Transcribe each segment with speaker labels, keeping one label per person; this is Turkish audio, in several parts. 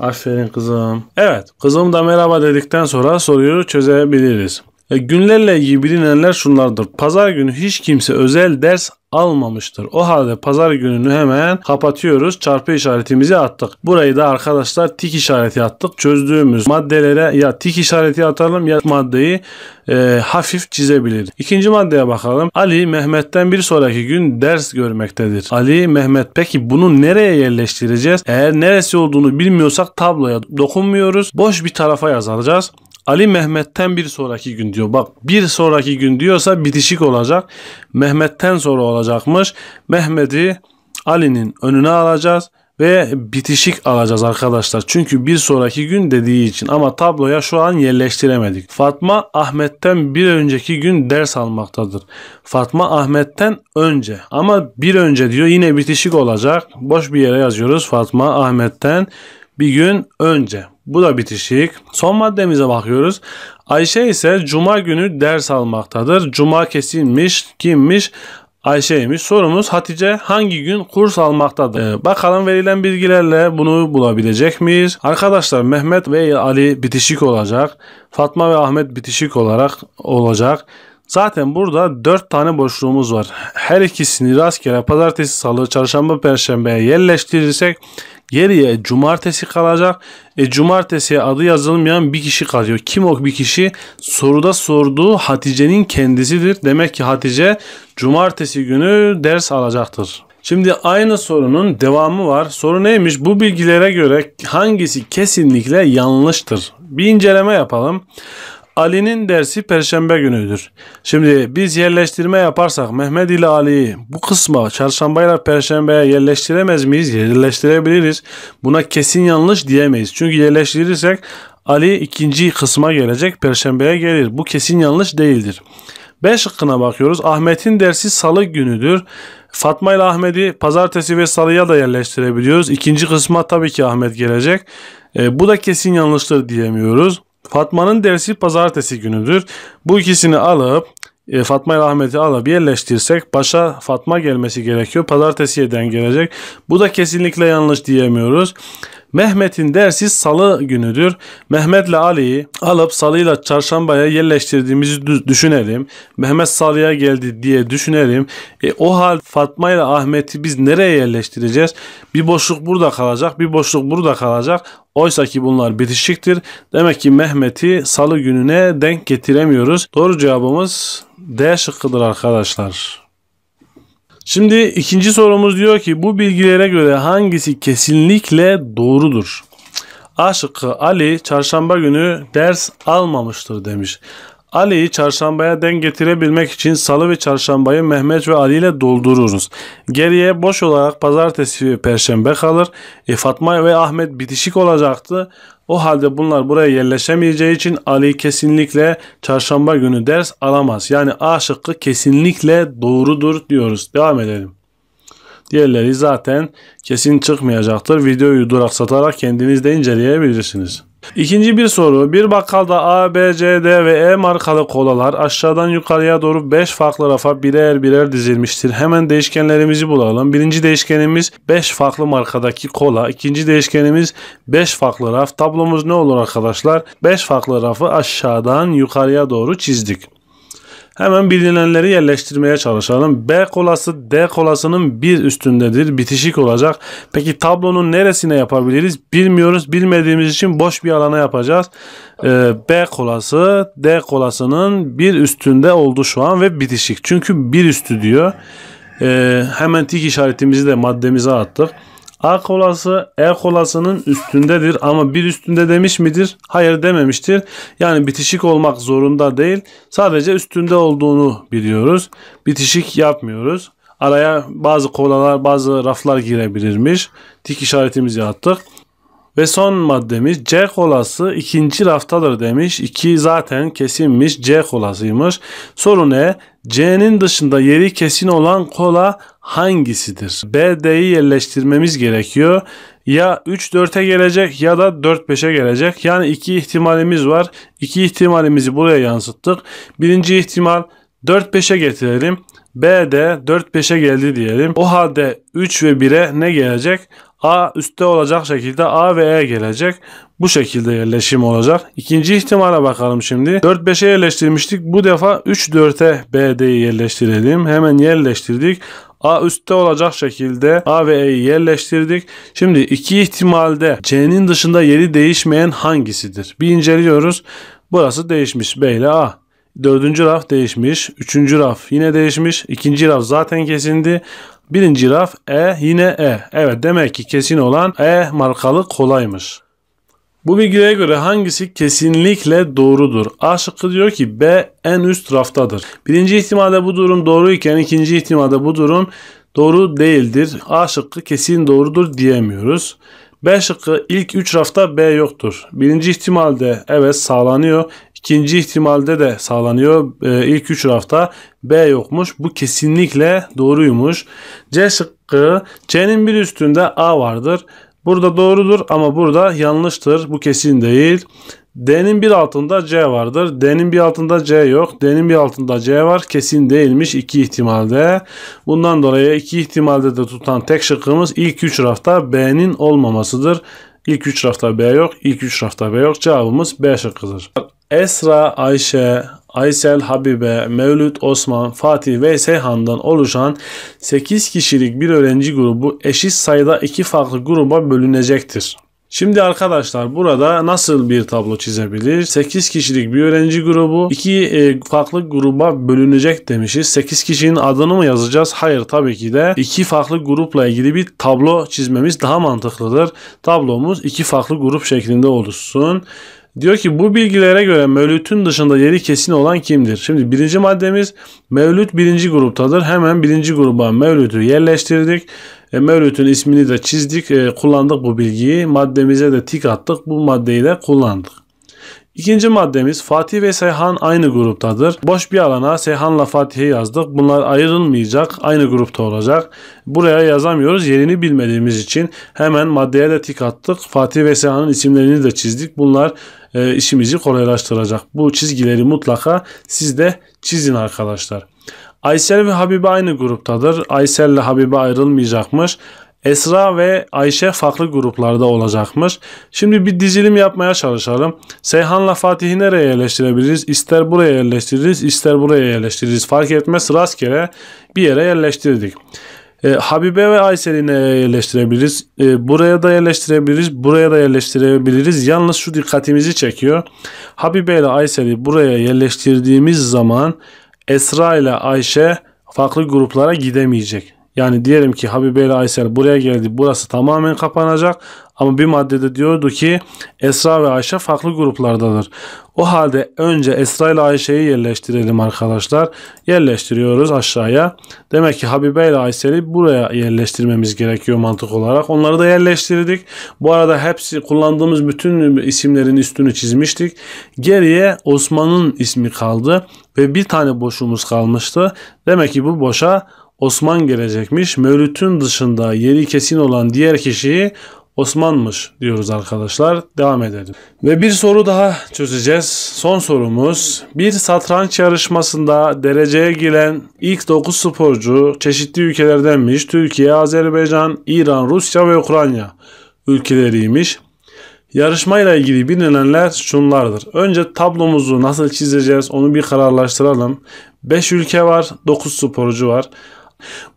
Speaker 1: Aferin kızım. Evet kızım da merhaba dedikten sonra soruyu çözebiliriz. E, günlerle ilgili bilinenler şunlardır. Pazar günü hiç kimse özel ders almamıştır. O halde pazar gününü hemen kapatıyoruz. Çarpı işaretimizi attık. Burayı da arkadaşlar tik işareti attık. Çözdüğümüz maddelere ya tik işareti atalım ya maddeyi e, hafif çizebilir. İkinci maddeye bakalım. Ali Mehmet'ten bir sonraki gün ders görmektedir. Ali Mehmet peki bunu nereye yerleştireceğiz? Eğer neresi olduğunu bilmiyorsak tabloya dokunmuyoruz. Boş bir tarafa yazacağız. Ali Mehmet'ten bir sonraki gün diyor. Bak bir sonraki gün diyorsa bitişik olacak. Mehmet'ten sonra olacakmış. Mehmet'i Ali'nin önüne alacağız ve bitişik alacağız arkadaşlar. Çünkü bir sonraki gün dediği için ama tabloya şu an yerleştiremedik. Fatma Ahmet'ten bir önceki gün ders almaktadır. Fatma Ahmet'ten önce ama bir önce diyor yine bitişik olacak. Boş bir yere yazıyoruz. Fatma Ahmet'ten bir gün önce. Bu da bitişik. Son maddemize bakıyoruz. Ayşe ise cuma günü ders almaktadır. Cuma kesilmiş. Kimmiş? Ayşe'ymiş. Sorumuz Hatice hangi gün kurs almaktadır? Ee, bakalım verilen bilgilerle bunu bulabilecek miyiz? Arkadaşlar Mehmet ve Ali bitişik olacak. Fatma ve Ahmet bitişik olarak olacak. Zaten burada 4 tane boşluğumuz var. Her ikisini rastgele pazartesi, salı, çarşamba, perşembeye yerleştirirsek geriye cumartesi kalacak. E cumartesiye adı yazılmayan bir kişi kalıyor. Kim o bir kişi? Soruda sorduğu Hatice'nin kendisidir. Demek ki Hatice cumartesi günü ders alacaktır. Şimdi aynı sorunun devamı var. Soru neymiş? Bu bilgilere göre hangisi kesinlikle yanlıştır? Bir inceleme yapalım. Ali'nin dersi perşembe günüdür. Şimdi biz yerleştirme yaparsak Mehmet ile Ali'yi bu kısma çarşambayla perşembeye yerleştiremez miyiz? Yerleştirebiliriz. Buna kesin yanlış diyemeyiz. Çünkü yerleştirirsek Ali ikinci kısma gelecek perşembeye gelir. Bu kesin yanlış değildir. B şıkkına bakıyoruz. Ahmet'in dersi salı günüdür. Fatma ile Ahmet'i pazartesi ve salıya da yerleştirebiliyoruz. İkinci kısma tabii ki Ahmet gelecek. E, bu da kesin yanlıştır diyemiyoruz. Fatma'nın dersi pazartesi günüdür. Bu ikisini alıp e, Fatma ile Ahmet'i alıp yerleştirsek başa Fatma gelmesi gerekiyor. Pazartesiye den gelecek. Bu da kesinlikle yanlış diyemiyoruz. Mehmet'in dersi salı günüdür. Mehmet'le Ali'yi alıp salıyla çarşambaya yerleştirdiğimizi düşünelim. Mehmet salıya geldi diye düşünelim. E, o hal Fatma ile Ahmet'i biz nereye yerleştireceğiz? Bir boşluk burada kalacak, bir boşluk burada kalacak. Oysa ki bunlar bitişiktir. Demek ki Mehmet'i salı gününe denk getiremiyoruz. Doğru cevabımız D şıkkıdır arkadaşlar. Şimdi ikinci sorumuz diyor ki bu bilgilere göre hangisi kesinlikle doğrudur? Aşık Ali çarşamba günü ders almamıştır demiş. Ali'yi çarşambaya den getirebilmek için salı ve çarşambayı Mehmet ve Ali ile doldururuz. Geriye boş olarak pazartesi ve perşembe kalır. E, Fatma ve Ahmet bitişik olacaktı. O halde bunlar buraya yerleşemeyeceği için Ali kesinlikle çarşamba günü ders alamaz. Yani A şıkkı kesinlikle doğrudur diyoruz. Devam edelim. Diğerleri zaten kesin çıkmayacaktır. Videoyu duraksatarak kendiniz de inceleyebilirsiniz. İkinci bir soru. Bir bakkalda A, B, C, D ve E markalı kolalar aşağıdan yukarıya doğru 5 farklı rafa birer birer dizilmiştir. Hemen değişkenlerimizi bulalım. Birinci değişkenimiz 5 farklı markadaki kola. İkinci değişkenimiz 5 farklı raf. Tablomuz ne olur arkadaşlar? 5 farklı rafı aşağıdan yukarıya doğru çizdik. Hemen bilinenleri yerleştirmeye çalışalım. B kolası D kolasının bir üstündedir. Bitişik olacak. Peki tablonun neresine yapabiliriz? Bilmiyoruz. Bilmediğimiz için boş bir alana yapacağız. Ee, B kolası D kolasının bir üstünde oldu şu an ve bitişik. Çünkü bir üstü diyor. Ee, hemen tik işaretimizi de maddemize attık. A kolası E kolasının üstündedir ama bir üstünde demiş midir? Hayır dememiştir. Yani bitişik olmak zorunda değil. Sadece üstünde olduğunu biliyoruz. Bitişik yapmıyoruz. Araya bazı kolalar, bazı raflar girebilirmiş. Tik işaretimizi attık. Ve son maddemiz C kolası ikinci raftadır demiş. 2 zaten kesinmiş C kolasıymış. Soru ne? C'nin dışında yeri kesin olan kola hangisidir? B, D'yi yerleştirmemiz gerekiyor. Ya 3 4'e gelecek ya da 4 5'e gelecek. Yani iki ihtimalimiz var. İki ihtimalimizi buraya yansıttık. Birinci ihtimal 4 5'e getirelim. B'de 4 5'e geldi diyelim. O halde 3 ve 1'e ne gelecek? A üstte olacak şekilde A ve E gelecek. Bu şekilde yerleşim olacak. İkinci ihtimale bakalım şimdi. 4 5'e yerleştirmiştik. Bu defa 3 4'e BD'yi yerleştirelim. Hemen yerleştirdik. A üstte olacak şekilde A ve E'yi yerleştirdik. Şimdi iki ihtimalde C'nin dışında yeri değişmeyen hangisidir? Bir inceliyoruz. Burası değişmiş B ile A. Dördüncü raf değişmiş. Üçüncü raf yine değişmiş. ikinci raf zaten kesindi. Birinci raf E yine E. Evet demek ki kesin olan E markalı kolaymış. Bu bilgiye göre hangisi kesinlikle doğrudur? A şıkkı diyor ki B en üst raftadır. Birinci ihtimalde bu durum doğru iken ikinci ihtimalde bu durum doğru değildir. A şıkkı kesin doğrudur diyemiyoruz. B şıkkı ilk 3 rafta B yoktur. Birinci ihtimalde evet sağlanıyor. İkinci ihtimalde de sağlanıyor. E, ilk 3 rafta B yokmuş. Bu kesinlikle doğruymuş. C şıkkı C'nin bir üstünde A vardır. Burada doğrudur ama burada yanlıştır. Bu kesin değil. D'nin bir altında C vardır. D'nin bir altında C yok. D'nin bir altında C var. Kesin değilmiş iki ihtimalde. Bundan dolayı iki ihtimalde de tutan tek şıkkımız ilk 3 rafta B'nin olmamasıdır. İlk 3 rafta B yok. İlk 3 rafta B yok. Cevabımız B şıkkıdır. Esra, Ayşe, Aysel, Habibe, Mevlüt, Osman, Fatih ve Seyhan'dan oluşan 8 kişilik bir öğrenci grubu eşit sayıda iki farklı gruba bölünecektir. Şimdi arkadaşlar burada nasıl bir tablo çizebilir? 8 kişilik bir öğrenci grubu 2 e, farklı gruba bölünecek demişiz. 8 kişinin adını mı yazacağız? Hayır tabii ki de 2 farklı grupla ilgili bir tablo çizmemiz daha mantıklıdır. Tablomuz 2 farklı grup şeklinde oluşsun. Diyor ki bu bilgilere göre mevlütün dışında yeri kesin olan kimdir? Şimdi birinci maddemiz mevlüt birinci gruptadır. Hemen birinci gruba mevlütü yerleştirdik. E, mevlütün ismini de çizdik. E, kullandık bu bilgiyi. Maddemize de tik attık. Bu maddeyi de kullandık. İkinci maddemiz Fatih ve Seyhan aynı gruptadır. Boş bir alana Seyhan'la Fatih'i yazdık. Bunlar ayrılmayacak, aynı grupta olacak. Buraya yazamıyoruz yerini bilmediğimiz için. Hemen maddeye de tik attık. Fatih ve Seyhan'ın isimlerini de çizdik. Bunlar e, işimizi kolaylaştıracak. Bu çizgileri mutlaka siz de çizin arkadaşlar. Aysel ve Habibe aynı gruptadır. Aysel ile Habibe ayrılmayacakmış. Esra ve Ayşe farklı gruplarda olacakmış. Şimdi bir dizilim yapmaya çalışalım. Seyhan'la Fatih'i nereye yerleştirebiliriz? İster buraya yerleştiririz, ister buraya yerleştiririz. Fark etmez rastgele bir yere yerleştirdik. E, Habibe ve Aysel'ine yerleştirebiliriz. E, buraya da yerleştirebiliriz. Buraya da yerleştirebiliriz. Yalnız şu dikkatimizi çekiyor. Habibe ile Aysel'i buraya yerleştirdiğimiz zaman Esra ile Ayşe farklı gruplara gidemeyecek. Yani diyelim ki Habibe ile Aysel buraya geldi. Burası tamamen kapanacak. Ama bir maddede diyordu ki Esra ve Ayşe farklı gruplardadır. O halde önce Esra ile Ayşe'yi yerleştirelim arkadaşlar. Yerleştiriyoruz aşağıya. Demek ki Habibe ile Aysel'i buraya yerleştirmemiz gerekiyor mantık olarak. Onları da yerleştirdik. Bu arada hepsi kullandığımız bütün isimlerin üstünü çizmiştik. Geriye Osman'ın ismi kaldı ve bir tane boşumuz kalmıştı. Demek ki bu boşa Osman gelecekmiş. Mevlüt'ün dışında yeri kesin olan diğer kişiyi Osman'mış diyoruz arkadaşlar. Devam edelim. Ve bir soru daha çözeceğiz. Son sorumuz. Bir satranç yarışmasında dereceye giren ilk 9 sporcu çeşitli ülkelerdenmiş. Türkiye, Azerbaycan, İran, Rusya ve Ukrayna ülkeleriymiş. Yarışmayla ilgili bilinenler şunlardır. Önce tablomuzu nasıl çizeceğiz onu bir kararlaştıralım. 5 ülke var, 9 sporcu var.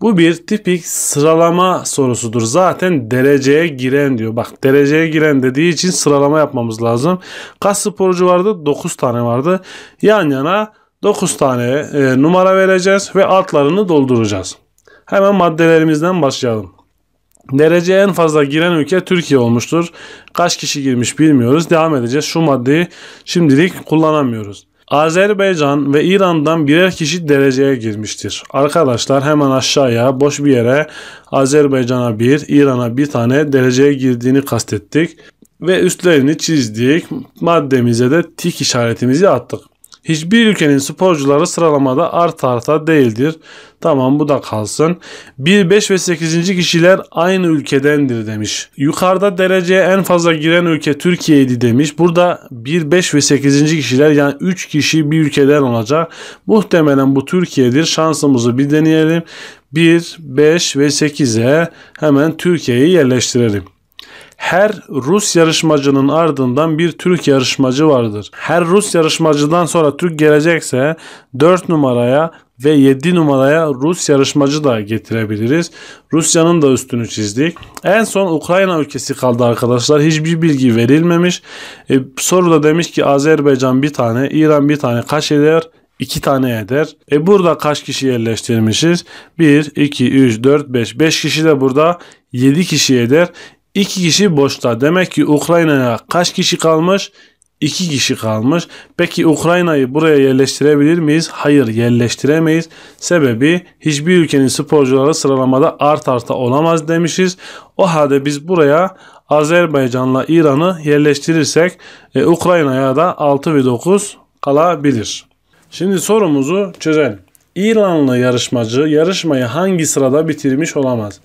Speaker 1: Bu bir tipik sıralama sorusudur. Zaten dereceye giren diyor. Bak dereceye giren dediği için sıralama yapmamız lazım. Kaç sporcu vardı? 9 tane vardı. Yan yana 9 tane e, numara vereceğiz ve altlarını dolduracağız. Hemen maddelerimizden başlayalım. Derece en fazla giren ülke Türkiye olmuştur. Kaç kişi girmiş bilmiyoruz. Devam edeceğiz. Şu maddeyi şimdilik kullanamıyoruz. Azerbaycan ve İran'dan birer kişi dereceye girmiştir. Arkadaşlar hemen aşağıya boş bir yere Azerbaycan'a bir, İran'a bir tane dereceye girdiğini kastettik ve üstlerini çizdik. Maddemize de tik işaretimizi attık. Hiçbir ülkenin sporcuları sıralamada art arta değildir. Tamam bu da kalsın. 1, 5 ve 8. kişiler aynı ülkedendir demiş. Yukarıda dereceye en fazla giren ülke Türkiye'ydi demiş. Burada 1, 5 ve 8. kişiler yani 3 kişi bir ülkeden olacak. Muhtemelen bu Türkiye'dir. Şansımızı bir deneyelim. 1, 5 ve 8'e hemen Türkiye'yi yerleştirelim. Her Rus yarışmacının ardından bir Türk yarışmacı vardır. Her Rus yarışmacıdan sonra Türk gelecekse 4 numaraya ve 7 numaraya Rus yarışmacı da getirebiliriz. Rusya'nın da üstünü çizdik. En son Ukrayna ülkesi kaldı arkadaşlar. Hiçbir bilgi verilmemiş. E, soruda demiş ki Azerbaycan bir tane, İran bir tane kaç eder? 2 tane eder. E burada kaç kişi yerleştirmişiz? 1, 2, 3, 4, 5. 5 kişi de burada 7 kişi eder. İki kişi boşta. Demek ki Ukrayna'ya kaç kişi kalmış? İki kişi kalmış. Peki Ukrayna'yı buraya yerleştirebilir miyiz? Hayır yerleştiremeyiz. Sebebi hiçbir ülkenin sporcuları sıralamada art arta olamaz demişiz. O halde biz buraya Azerbaycan'la İran'ı yerleştirirsek e, Ukrayna'ya da 6 ve 9 kalabilir. Şimdi sorumuzu çözelim. İranlı yarışmacı yarışmayı hangi sırada bitirmiş olamaz?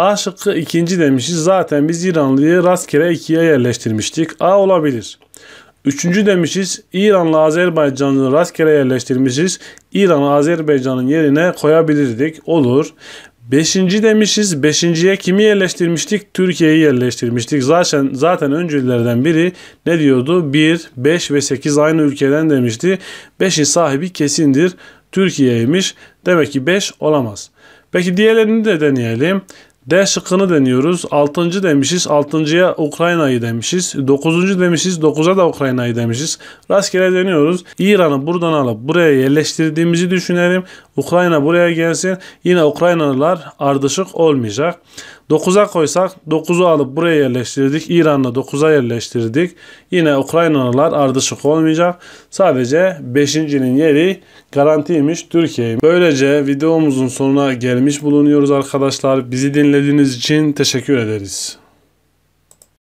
Speaker 1: A şıkkı ikinci demişiz. Zaten biz İranlıyı rastgele ikiye yerleştirmiştik. A olabilir. Üçüncü demişiz. İranlı Azerbaycan'ı rastgele yerleştirmişiz. İran'ı Azerbaycan'ın yerine koyabilirdik. Olur. Beşinci demişiz. Beşinciye kimi yerleştirmiştik? Türkiye'yi yerleştirmiştik. Zaten zaten öncülerden biri ne diyordu? bir beş ve sekiz aynı ülkeden demişti. beşin sahibi kesindir. Türkiye'ymiş. Demek ki beş olamaz. Peki diğerlerini de deneyelim. D şıkkını deniyoruz. 6. demişiz. 6.ya Ukrayna'yı demişiz. 9. demişiz. 9'a da Ukrayna'yı demişiz. Rastgele deniyoruz. İran'ı buradan alıp buraya yerleştirdiğimizi düşünelim. Ukrayna buraya gelsin. Yine Ukraynalılar ardışık olmayacak. 9'a koysak 9'u alıp buraya yerleştirdik. İran'la 9'a yerleştirdik. Yine Ukraynalılar ardışık olmayacak. Sadece 5.'nin yeri garantiymiş Türkiye. Böylece videomuzun sonuna gelmiş bulunuyoruz arkadaşlar. Bizi dinlediğiniz için teşekkür ederiz.